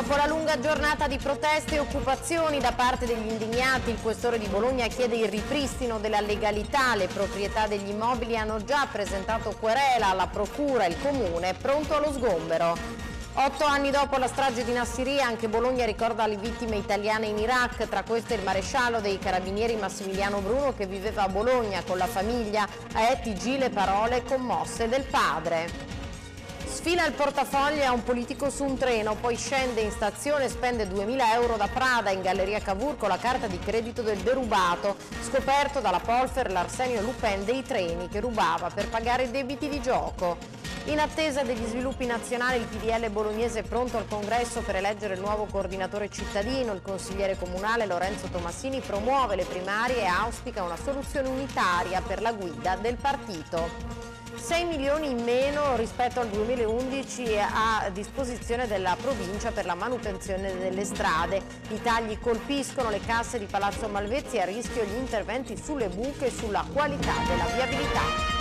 Dopo la lunga giornata di proteste e occupazioni da parte degli indignati, il questore di Bologna chiede il ripristino della legalità. Le proprietà degli immobili hanno già presentato querela alla procura e il comune è pronto allo sgombero. Otto anni dopo la strage di Nassiria, anche Bologna ricorda le vittime italiane in Iraq, tra queste il maresciallo dei carabinieri Massimiliano Bruno che viveva a Bologna con la famiglia, a Etigi le parole commosse del padre. Sfila il portafoglio a un politico su un treno, poi scende in stazione e spende 2.000 euro da Prada in Galleria Cavour con la carta di credito del derubato, scoperto dalla Polfer l'Arsenio Lupin dei treni che rubava per pagare debiti di gioco. In attesa degli sviluppi nazionali il PDL bolognese è pronto al congresso per eleggere il nuovo coordinatore cittadino. Il consigliere comunale Lorenzo Tomassini promuove le primarie e auspica una soluzione unitaria per la guida del partito. 6 milioni in meno rispetto al 2011 a disposizione della provincia per la manutenzione delle strade. I tagli colpiscono le casse di Palazzo Malvezzi a rischio gli interventi sulle buche e sulla qualità della viabilità.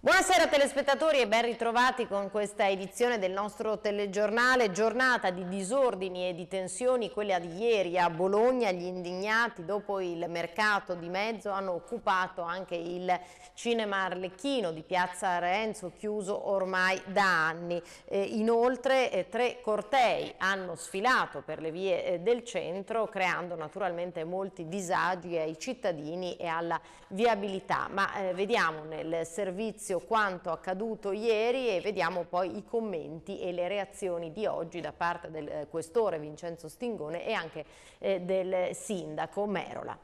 Buonasera telespettatori e ben ritrovati con questa edizione del nostro telegiornale, giornata di disordini e di tensioni, quella di ieri a Bologna, gli indignati dopo il mercato di mezzo hanno occupato anche il cinema Arlecchino di Piazza Renzo, chiuso ormai da anni. Eh, inoltre eh, tre cortei hanno sfilato per le vie eh, del centro, creando naturalmente molti disagi ai cittadini e alla viabilità, ma eh, vediamo nel servizio all'inizio quanto accaduto ieri e vediamo poi i commenti e le reazioni di oggi da parte del eh, questore Vincenzo Stingone e anche eh, del sindaco Merola.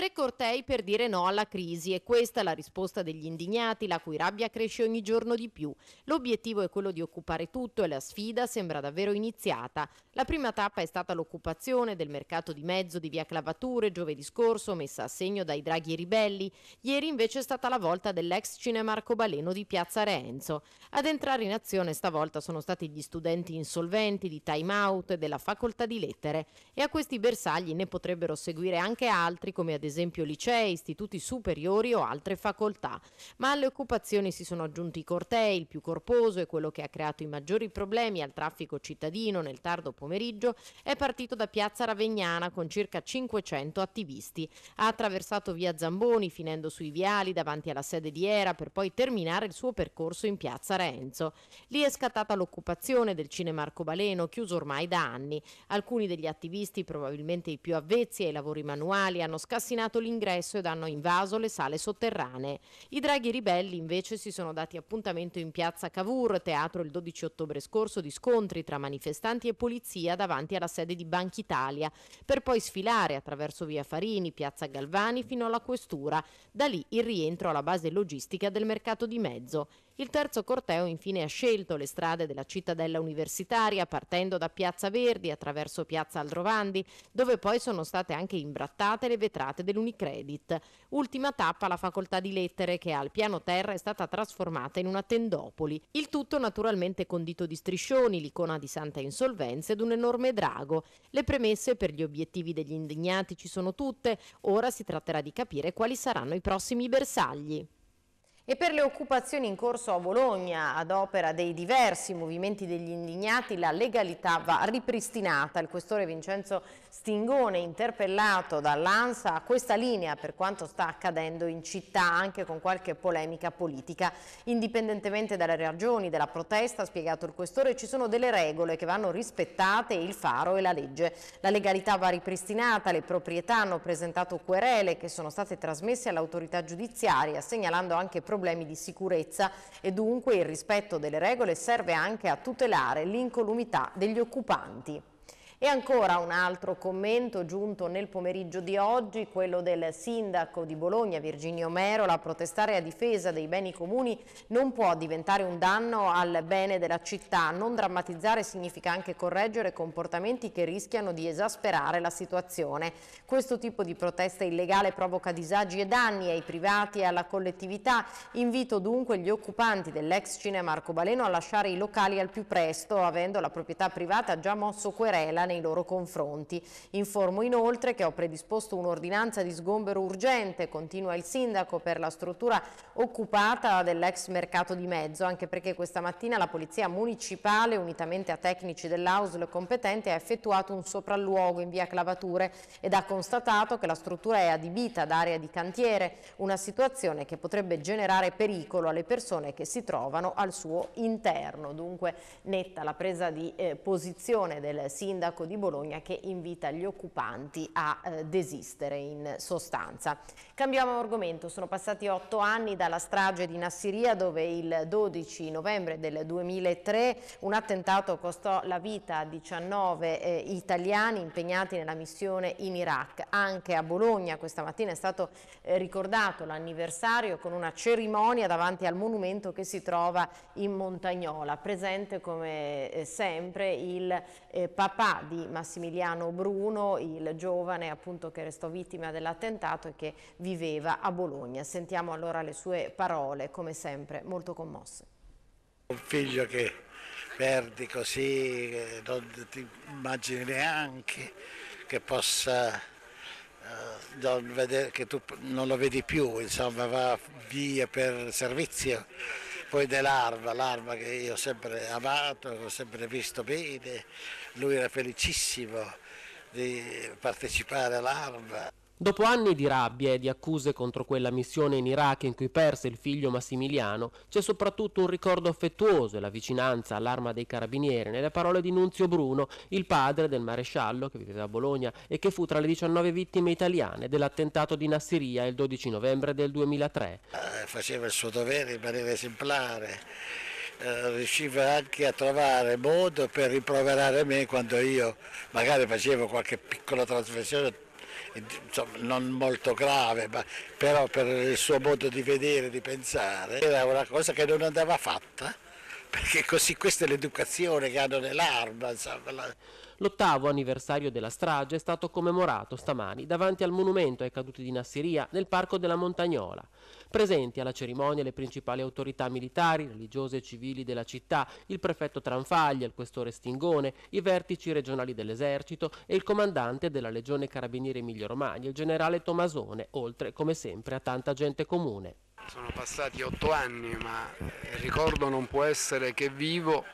Tre cortei per dire no alla crisi e questa è la risposta degli indignati, la cui rabbia cresce ogni giorno di più. L'obiettivo è quello di occupare tutto e la sfida sembra davvero iniziata. La prima tappa è stata l'occupazione del mercato di mezzo di via Clavature giovedì scorso, messa a segno dai draghi ribelli. Ieri invece è stata la volta dell'ex cinema arcobaleno di Piazza Renzo. Ad entrare in azione stavolta sono stati gli studenti insolventi di Time Out e della Facoltà di Lettere e a questi bersagli ne potrebbero seguire anche altri come ad esempio esempio licei, istituti superiori o altre facoltà. Ma alle occupazioni si sono aggiunti i cortei, il più corposo e quello che ha creato i maggiori problemi al traffico cittadino nel tardo pomeriggio è partito da Piazza Ravegnana con circa 500 attivisti. Ha attraversato via Zamboni finendo sui viali davanti alla sede di Era per poi terminare il suo percorso in Piazza Renzo. Lì è scattata l'occupazione del cinema arcobaleno chiuso ormai da anni. Alcuni degli attivisti, probabilmente i più avvezzi ai lavori manuali, hanno scassinato bloccato l'ingresso ed hanno invaso le sale sotterranee. I draghi ribelli invece si sono dati appuntamento in piazza Cavour, teatro il 12 ottobre scorso di scontri tra manifestanti e polizia davanti alla sede di Banca Italia, per poi sfilare attraverso via Farini, piazza Galvani fino alla questura. Da lì il rientro alla base logistica del mercato di mezzo. Il terzo corteo infine ha scelto le strade della cittadella universitaria partendo da Piazza Verdi attraverso Piazza Aldrovandi, dove poi sono state anche imbrattate le vetrate dell'Unicredit. Ultima tappa la facoltà di lettere che al piano terra è stata trasformata in una tendopoli. Il tutto naturalmente condito di striscioni, l'icona di Santa Insolvenza ed un enorme drago. Le premesse per gli obiettivi degli indignati ci sono tutte, ora si tratterà di capire quali saranno i prossimi bersagli. E per le occupazioni in corso a Bologna, ad opera dei diversi movimenti degli indignati, la legalità va ripristinata. Il questore Vincenzo Stingone interpellato dall'ANSA a questa linea per quanto sta accadendo in città anche con qualche polemica politica. Indipendentemente dalle ragioni della protesta, ha spiegato il questore, ci sono delle regole che vanno rispettate, il faro e la legge. La legalità va ripristinata, le proprietà hanno presentato querele che sono state trasmesse all'autorità giudiziaria segnalando anche problemi di sicurezza e dunque il rispetto delle regole serve anche a tutelare l'incolumità degli occupanti. E ancora un altro commento giunto nel pomeriggio di oggi, quello del sindaco di Bologna Virginio Merola, a protestare a difesa dei beni comuni non può diventare un danno al bene della città. Non drammatizzare significa anche correggere comportamenti che rischiano di esasperare la situazione. Questo tipo di protesta illegale provoca disagi e danni ai privati e alla collettività. Invito dunque gli occupanti dell'ex cinema Arcobaleno a lasciare i locali al più presto, avendo la proprietà privata già mosso querela nei loro confronti. Informo inoltre che ho predisposto un'ordinanza di sgombero urgente, continua il sindaco, per la struttura occupata dell'ex mercato di mezzo, anche perché questa mattina la Polizia Municipale, unitamente a tecnici dell'AUSL competente, ha effettuato un sopralluogo in via Clavature ed ha constatato che la struttura è adibita ad area di cantiere, una situazione che potrebbe generare pericolo alle persone che si trovano al suo interno. Dunque netta la presa di eh, posizione del sindaco sindaco di Bologna che invita gli occupanti a eh, desistere in sostanza. Cambiamo argomento, sono passati otto anni dalla strage di Nassiria dove il 12 novembre del 2003 un attentato costò la vita a 19 eh, italiani impegnati nella missione in Iraq. Anche a Bologna questa mattina è stato eh, ricordato l'anniversario con una cerimonia davanti al monumento che si trova in Montagnola, presente come eh, sempre il eh, papà di Massimiliano Bruno, il giovane appunto che restò vittima dell'attentato e che viveva a Bologna. Sentiamo allora le sue parole, come sempre, molto commosse. Un figlio che perdi così, eh, non ti immagini neanche che possa eh, non vedere, che tu non lo vedi più, insomma va via per servizio. Poi dell'arma, l'arma che io ho sempre amato, ho sempre visto bene, lui era felicissimo di partecipare all'ARMA. Dopo anni di rabbia e di accuse contro quella missione in Iraq in cui perse il figlio Massimiliano, c'è soprattutto un ricordo affettuoso e la vicinanza all'arma dei carabinieri nelle parole di Nunzio Bruno, il padre del maresciallo che viveva a Bologna e che fu tra le 19 vittime italiane dell'attentato di Nassiria il 12 novembre del 2003. Eh, faceva il suo dovere in maniera esemplare eh, riusciva anche a trovare modo per riproverare me quando io magari facevo qualche piccola trasversione, Insomma, non molto grave, ma, però per il suo modo di vedere, di pensare, era una cosa che non andava fatta perché così questa è l'educazione che hanno nell'arma. L'ottavo anniversario della strage è stato commemorato stamani davanti al monumento ai caduti di Nasseria nel Parco della Montagnola. Presenti alla cerimonia le principali autorità militari, religiose e civili della città, il prefetto Tranfaglia, il questore Stingone, i vertici regionali dell'esercito e il comandante della Legione Carabinieri Emilio Romagna, il generale Tomasone, oltre come sempre a tanta gente comune. Sono passati otto anni ma il ricordo non può essere che vivo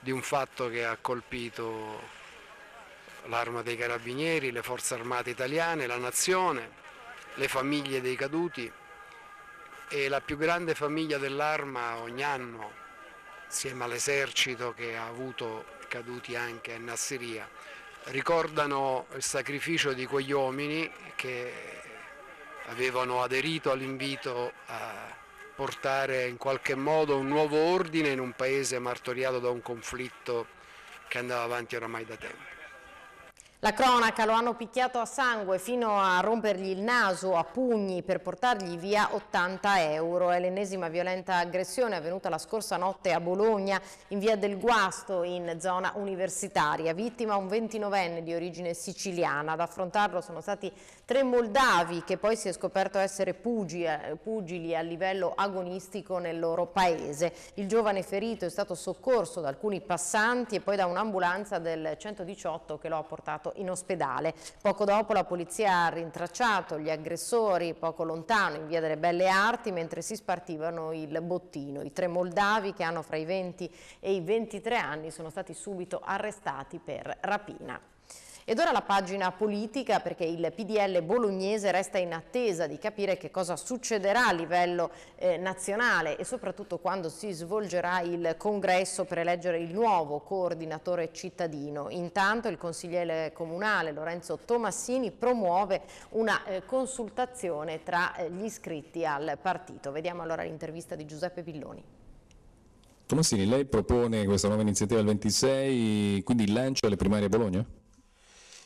di un fatto che ha colpito l'arma dei carabinieri, le forze armate italiane, la nazione, le famiglie dei caduti e la più grande famiglia dell'arma ogni anno insieme all'esercito che ha avuto caduti anche a Nassiria, ricordano il sacrificio di quegli uomini che avevano aderito all'invito a portare in qualche modo un nuovo ordine in un paese martoriato da un conflitto che andava avanti oramai da tempo. La cronaca lo hanno picchiato a sangue fino a rompergli il naso a pugni per portargli via 80 euro. È l'ennesima violenta aggressione avvenuta la scorsa notte a Bologna in via del Guasto in zona universitaria. Vittima un 29enne di origine siciliana. Ad affrontarlo sono stati tre moldavi che poi si è scoperto essere eh, pugili, a livello agonistico nel loro paese. Il giovane ferito è stato soccorso da alcuni passanti e poi da un'ambulanza del 118 che lo ha portato in ospedale. Poco dopo la polizia ha rintracciato gli aggressori poco lontano in via delle Belle Arti mentre si spartivano il bottino. I tre moldavi che hanno fra i 20 e i 23 anni sono stati subito arrestati per rapina. Ed ora la pagina politica perché il PDL bolognese resta in attesa di capire che cosa succederà a livello eh, nazionale e soprattutto quando si svolgerà il congresso per eleggere il nuovo coordinatore cittadino. Intanto il consigliere comunale Lorenzo Tomassini promuove una eh, consultazione tra eh, gli iscritti al partito. Vediamo allora l'intervista di Giuseppe Villoni. Tomassini, lei propone questa nuova iniziativa il 26, quindi il lancio alle primarie a Bologna?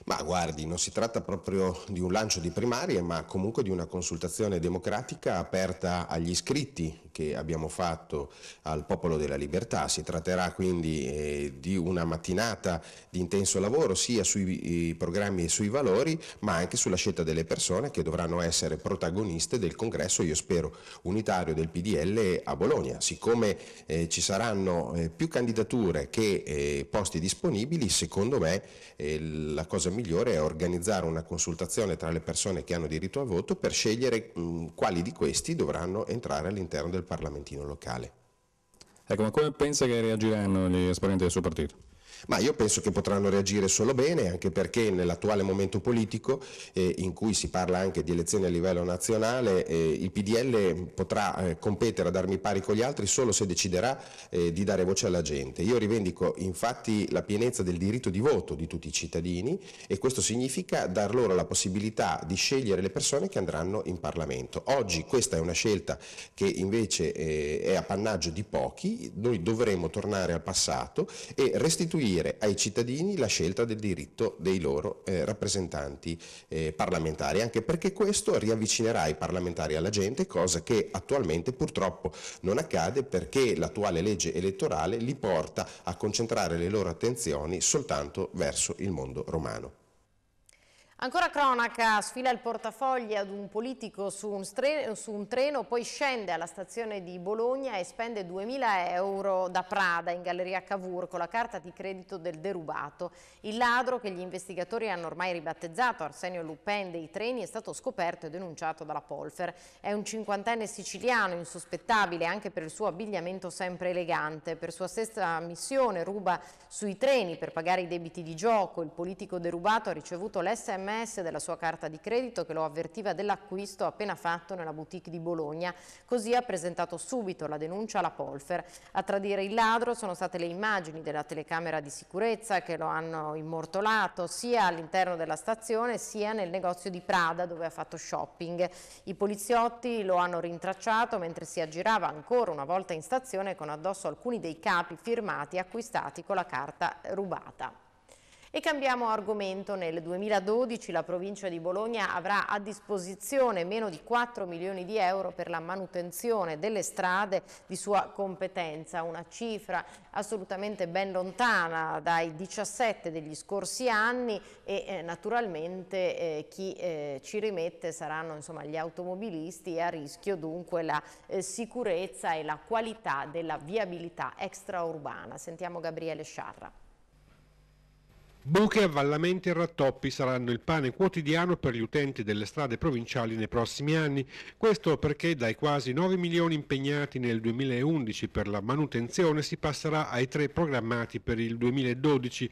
Ma guardi, non si tratta proprio di un lancio di primarie, ma comunque di una consultazione democratica aperta agli iscritti che abbiamo fatto al Popolo della Libertà. Si tratterà quindi eh, di una mattinata di intenso lavoro sia sui programmi e sui valori, ma anche sulla scelta delle persone che dovranno essere protagoniste del congresso, io spero, unitario del PDL a Bologna. Siccome eh, ci saranno eh, più candidature che eh, posti disponibili, secondo me eh, la cosa mezzo migliore è organizzare una consultazione tra le persone che hanno diritto al voto per scegliere mh, mm, quali di questi dovranno entrare all'interno del parlamentino locale. Ecco, ma come pensa che reagiranno gli esponenti del suo partito? Ma io penso che potranno reagire solo bene, anche perché nell'attuale momento politico, eh, in cui si parla anche di elezioni a livello nazionale, eh, il PDL potrà eh, competere ad armi pari con gli altri solo se deciderà eh, di dare voce alla gente. Io rivendico infatti la pienezza del diritto di voto di tutti i cittadini e questo significa dar loro la possibilità di scegliere le persone che andranno in Parlamento. Oggi questa è una scelta che invece eh, è appannaggio di pochi, noi dovremo tornare al passato e restituire restituire ai cittadini la scelta del diritto dei loro eh, rappresentanti eh, parlamentari, anche perché questo riavvicinerà i parlamentari alla gente, cosa che attualmente purtroppo non accade perché l'attuale legge elettorale li porta a concentrare le loro attenzioni soltanto verso il mondo romano. Ancora cronaca, sfila il portafogli ad un politico su un, su un, treno, poi scende alla stazione di Bologna e spende 2.000 euro da Prada in Galleria Cavour con la carta di credito del derubato. Il ladro, che gli investigatori hanno ormai ribattezzato Arsenio Lupin dei treni, è stato scoperto e denunciato dalla Polfer. È un cinquantenne siciliano, insospettabile anche per il suo abbigliamento sempre elegante. Per sua stessa missione ruba sui treni per pagare i debiti di gioco. Il politico derubato ha ricevuto l'SMS sms della sua carta di credito che lo avvertiva dell'acquisto appena fatto nella boutique di Bologna. Così ha presentato subito la denuncia alla Polfer. A tradire il ladro sono state le immagini della telecamera di sicurezza che lo hanno immortolato sia all'interno della stazione sia nel negozio di Prada dove ha fatto shopping. I poliziotti lo hanno rintracciato mentre si aggirava ancora una volta in stazione con addosso alcuni dei capi firmati acquistati con la carta rubata. E cambiamo argomento, nel 2012 la provincia di Bologna avrà a disposizione meno di 4 milioni di euro per la manutenzione delle strade di sua competenza, una cifra assolutamente ben lontana dai 17 degli scorsi anni e eh, naturalmente eh, chi eh, ci rimette saranno insomma, gli automobilisti e a rischio dunque la eh, sicurezza e la qualità della viabilità extraurbana. Sentiamo Gabriele Sciarra. Buche, avvallamenti e rattoppi saranno il pane quotidiano per gli utenti delle strade provinciali nei prossimi anni. Questo perché dai quasi 9 milioni impegnati nel 2011 per la manutenzione si passerà ai 3 programmati per il 2012.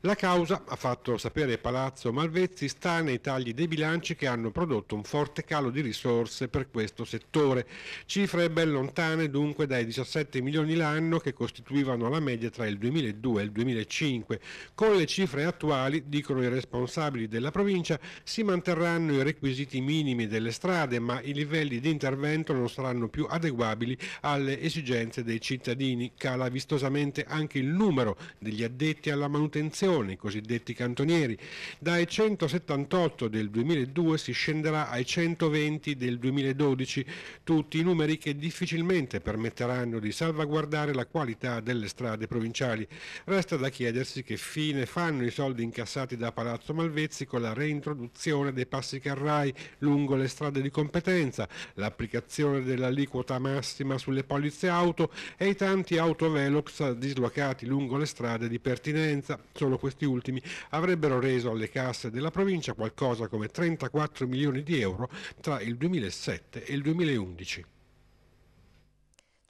La causa, ha fatto sapere Palazzo Malvezzi, sta nei tagli dei bilanci che hanno prodotto un forte calo di risorse per questo settore. Cifre ben lontane dunque dai 17 milioni l'anno che costituivano la media tra il 2002 e il 2005. Con le cifre cifre attuali, dicono i responsabili della provincia, si manterranno i requisiti minimi delle strade, ma i livelli di intervento non saranno più adeguabili alle esigenze dei cittadini. Cala vistosamente anche il numero degli addetti alla manutenzione, i cosiddetti cantonieri. Dai 178 del 2002 si scenderà ai 120 del 2012, tutti i numeri che difficilmente permetteranno di salvaguardare la qualità delle strade provinciali. Resta da chiedersi che fine fanno saranno i soldi incassati da Palazzo Malvezzi con la reintroduzione dei passi carrai lungo le strade di competenza, l'applicazione dell'aliquota massima sulle polizze auto e i tanti autovelox dislocati lungo le strade di pertinenza. Solo questi ultimi avrebbero reso alle casse della provincia qualcosa come 34 milioni di euro tra il 2007 e il 2011.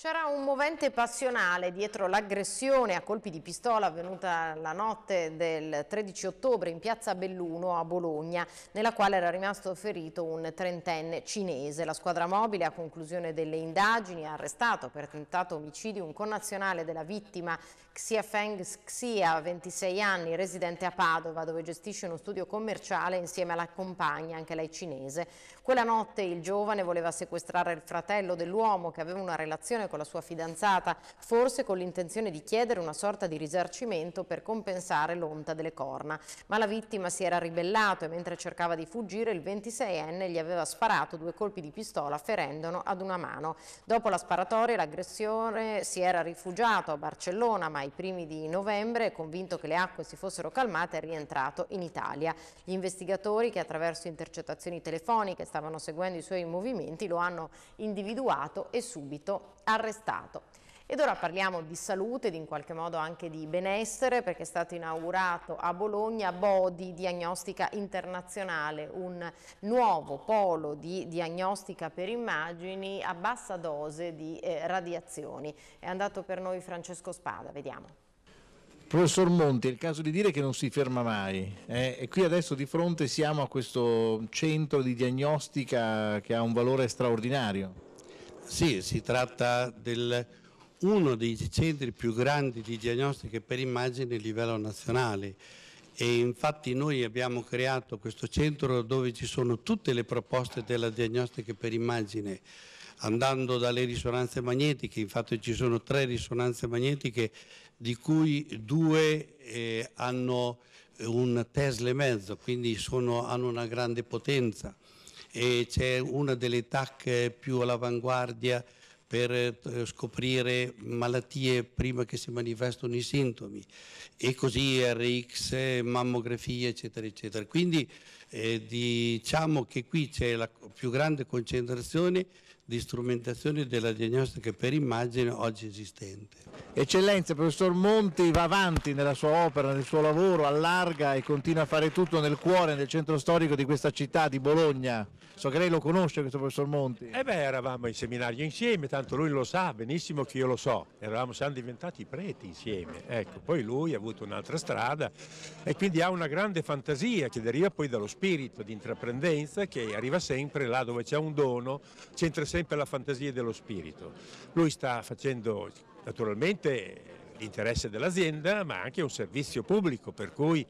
C'era un movente passionale dietro l'aggressione a colpi di pistola avvenuta la notte del 13 ottobre in piazza Belluno a Bologna, nella quale era rimasto ferito un trentenne cinese. La squadra mobile, a conclusione delle indagini, ha arrestato per tentato omicidio un connazionale della vittima Xia Feng Xia, 26 anni, residente a Padova, dove gestisce uno studio commerciale insieme alla compagna, anche lei cinese. Quella notte il giovane voleva sequestrare il fratello dell'uomo che aveva una relazione con la sua fidanzata, forse con l'intenzione di chiedere una sorta di risarcimento per compensare l'onta delle corna. Ma la vittima si era ribellato e mentre cercava di fuggire il 26enne gli aveva sparato due colpi di pistola ferendolo ad una mano. Dopo la sparatoria l'aggressore si era rifugiato a Barcellona ma ai primi di novembre, convinto che le acque si fossero calmate, è rientrato in Italia. Gli investigatori che attraverso intercettazioni telefoniche stavano seguendo i suoi movimenti lo hanno individuato e subito arrestato. Ed ora parliamo di salute, ed in qualche modo anche di benessere, perché è stato inaugurato a Bologna Bodi Diagnostica Internazionale, un nuovo polo di diagnostica per immagini a bassa dose di eh, radiazioni. È andato per noi Francesco Spada, vediamo. Professor Monti, è il caso di dire che non si ferma mai eh? e qui adesso di fronte siamo a questo centro di diagnostica che ha un valore straordinario. Sì, si tratta di uno dei centri più grandi di diagnostica per immagini a livello nazionale e infatti noi abbiamo creato questo centro dove ci sono tutte le proposte della diagnostica per immagine andando dalle risonanze magnetiche, infatti ci sono tre risonanze magnetiche di cui due eh, hanno eh, un Tesla e mezzo, quindi sono, hanno una grande potenza e c'è una delle TAC più all'avanguardia per eh, scoprire malattie prima che si manifestano i sintomi e così RX, mammografia eccetera eccetera. Quindi eh, diciamo che qui c'è la più grande concentrazione di strumentazione della diagnostica per immagine oggi esistente. Eccellenza, il professor Monti va avanti nella sua opera, nel suo lavoro, allarga e continua a fare tutto nel cuore, nel centro storico di questa città di Bologna. So che lei lo conosce questo professor Monti. Eh beh, eravamo in seminario insieme, tanto lui lo sa benissimo che io lo so. Eravamo, siamo diventati preti insieme. Ecco, poi lui ha avuto un'altra strada e quindi ha una grande fantasia che deriva poi dallo spirito di intraprendenza che arriva sempre là dove c'è un dono, c'entra sempre sempre la fantasia dello spirito. Lui sta facendo naturalmente l'interesse dell'azienda ma anche un servizio pubblico per cui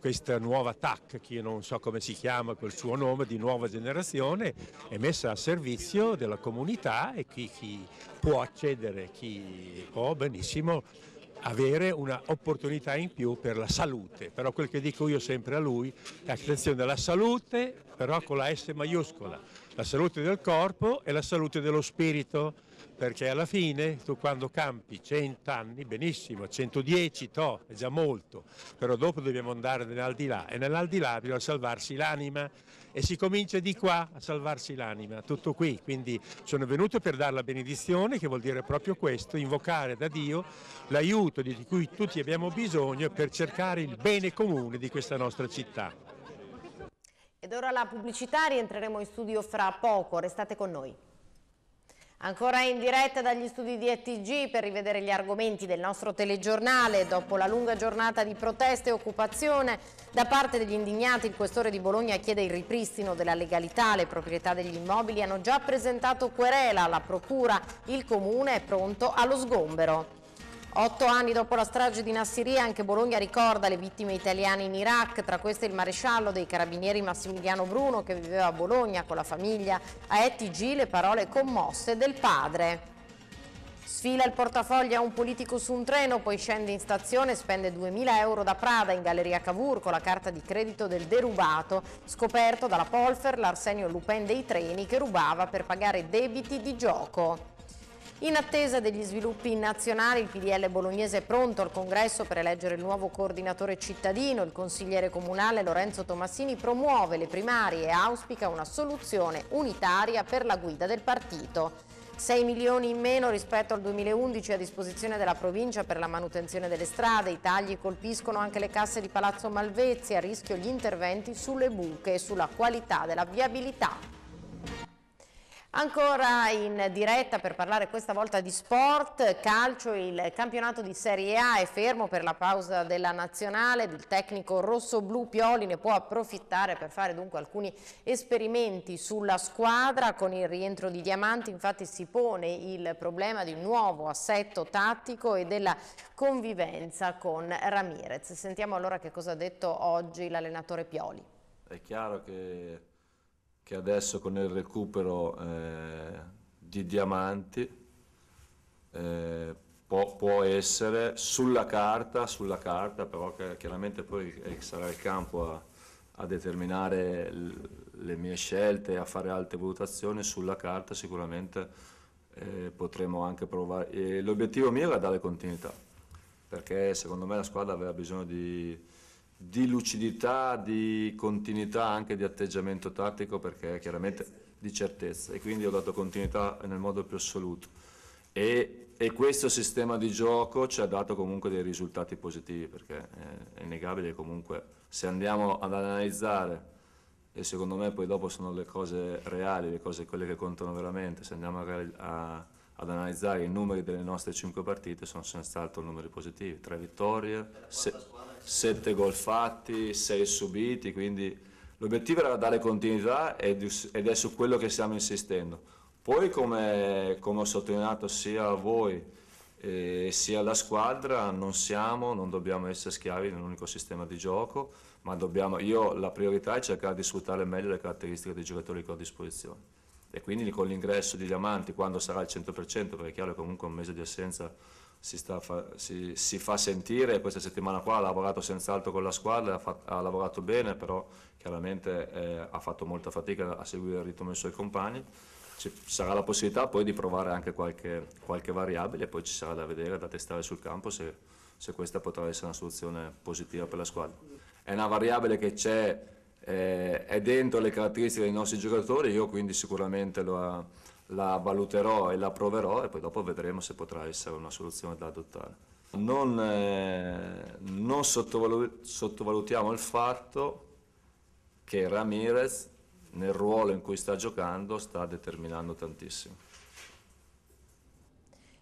questa nuova TAC, che io non so come si chiama quel suo nome di nuova generazione, è messa a servizio della comunità e chi, chi può accedere, chi può benissimo avere un'opportunità in più per la salute, però quel che dico io sempre a lui è attenzione alla salute però con la S maiuscola, la salute del corpo e la salute dello spirito, perché alla fine tu quando campi 100 anni, benissimo, 110, to, è già molto, però dopo dobbiamo andare nell'aldilà e nell'aldilà bisogna salvarsi l'anima e si comincia di qua a salvarsi l'anima, tutto qui, quindi sono venuto per dare la benedizione che vuol dire proprio questo, invocare da Dio l'aiuto di cui tutti abbiamo bisogno per cercare il bene comune di questa nostra città. Ed ora la pubblicità, rientreremo in studio fra poco, restate con noi. Ancora in diretta dagli studi di ETG per rivedere gli argomenti del nostro telegiornale. Dopo la lunga giornata di proteste e occupazione da parte degli indignati, il questore di Bologna chiede il ripristino della legalità. Le proprietà degli immobili hanno già presentato querela alla procura. Il comune è pronto allo sgombero. Otto anni dopo la strage di Nassiria, anche Bologna ricorda le vittime italiane in Iraq, tra queste il maresciallo dei carabinieri Massimiliano Bruno che viveva a Bologna con la famiglia. A ETG le parole commosse del padre. Sfila il portafoglio a un politico su un treno, poi scende in stazione e spende 2.000 euro da Prada in Galleria Cavour con la carta di credito del derubato, scoperto dalla Polfer l'Arsenio Lupin dei treni che rubava per pagare debiti di gioco. In attesa degli sviluppi nazionali, il PDL bolognese è pronto al congresso per eleggere il nuovo coordinatore cittadino. Il consigliere comunale Lorenzo Tomassini promuove le primarie e auspica una soluzione unitaria per la guida del partito. 6 milioni in meno rispetto al 2011 a disposizione della provincia per la manutenzione delle strade. I tagli colpiscono anche le casse di Palazzo Malvezzi, a rischio gli interventi sulle buche e sulla qualità della viabilità. Ancora in diretta per parlare questa volta di sport, calcio, il campionato di Serie A è fermo per la pausa della nazionale, il tecnico rosso-blu Pioli ne può approfittare per fare dunque alcuni esperimenti sulla squadra, con il rientro di Diamanti infatti si pone il problema di un nuovo assetto tattico e della convivenza con Ramirez. Sentiamo allora che cosa ha detto oggi l'allenatore Pioli. È chiaro che che adesso con il recupero eh, di diamanti eh, può, può, essere sulla carta, sulla carta però chiaramente poi sarà il campo a, a determinare le mie scelte, a fare altre valutazioni sulla carta sicuramente eh, potremo anche provare. l'obiettivo mio era dare continuità, perché secondo me la squadra aveva bisogno di di lucidità, di continuità anche di atteggiamento tattico perché chiaramente di certezza e quindi ho dato continuità nel modo più assoluto e, e questo sistema di gioco ci ha dato comunque dei risultati positivi perché eh, è innegabile comunque se andiamo ad analizzare e secondo me poi dopo sono le cose reali, le cose quelle che contano veramente, se andiamo a, a ad analizzare i numeri delle nostre 5 partite sono senz'altro numeri positivi, 3 vittorie, 7 gol fatti, 6 subiti, quindi l'obiettivo era dare continuità ed è su quello che stiamo insistendo. Poi come, come ho sottolineato sia a voi eh, sia alla squadra non siamo, non dobbiamo essere schiavi di un unico sistema di gioco, ma dobbiamo, io la priorità è cercare di sfruttare meglio le caratteristiche dei giocatori che ho a disposizione e quindi con l'ingresso di Diamanti quando sarà al 100% perché è chiaro che comunque un mese di assenza si, fa, si, si fa sentire questa settimana qua ha lavorato senz'altro con la squadra ha, fatto, ha lavorato bene però chiaramente eh, ha fatto molta fatica a seguire il ritmo dei suoi compagni ci sarà la possibilità poi di provare anche qualche, qualche variabile e poi ci sarà da vedere, da testare sul campo se, se questa potrà essere una soluzione positiva per la squadra. È una variabile che c'è eh, è dentro le caratteristiche dei nostri giocatori, io quindi sicuramente la, la valuterò e la proverò e poi dopo vedremo se potrà essere una soluzione da adottare. Non, eh, non sottovalu- sottovalutiamo il fatto che Ramirez nel ruolo in cui sta giocando sta determinando tantissimo.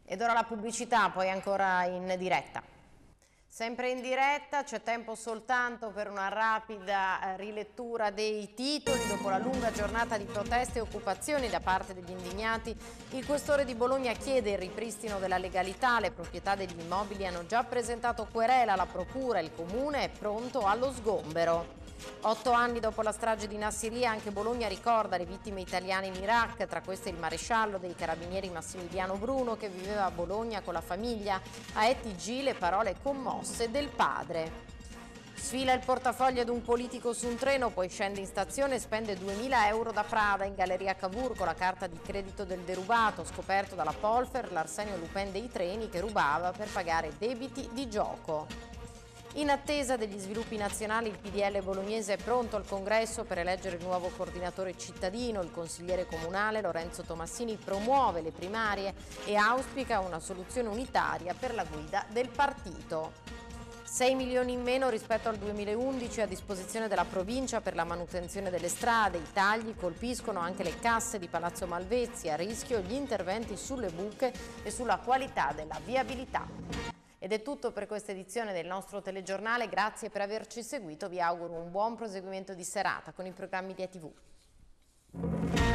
Ed ora la pubblicità, poi ancora in diretta. Sempre in diretta, c'è tempo soltanto per una rapida eh, rilettura dei titoli. Dopo la lunga giornata di proteste e occupazioni da parte degli indignati, il questore di Bologna chiede il ripristino della legalità. Le proprietà degli immobili hanno già presentato querela alla procura, il comune è pronto allo sgombero. Otto anni dopo la strage di Nassiria, anche Bologna ricorda le vittime italiane in Iraq, tra queste il maresciallo dei carabinieri Massimiliano Bruno che viveva a Bologna con la famiglia. A ETG le parole commosse del padre. Sfila il portafoglio ad un politico su un treno, poi scende in stazione e spende 2.000 euro da Prada in Galleria Cavour con la carta di credito del derubato, scoperto dalla Polfer, l'Arsenio Lupin dei treni che rubava per pagare debiti di gioco. In attesa degli sviluppi nazionali il PDL bolognese è pronto al congresso per eleggere il nuovo coordinatore cittadino. Il consigliere comunale Lorenzo Tomassini promuove le primarie e auspica una soluzione unitaria per la guida del partito. 6 milioni in meno rispetto al 2011 a disposizione della provincia per la manutenzione delle strade. I tagli colpiscono anche le casse di Palazzo Malvezzi, a rischio gli interventi sulle buche e sulla qualità della viabilità. Ed è tutto per questa edizione del nostro telegiornale, grazie per averci seguito, vi auguro un buon proseguimento di serata con i programmi di ATV.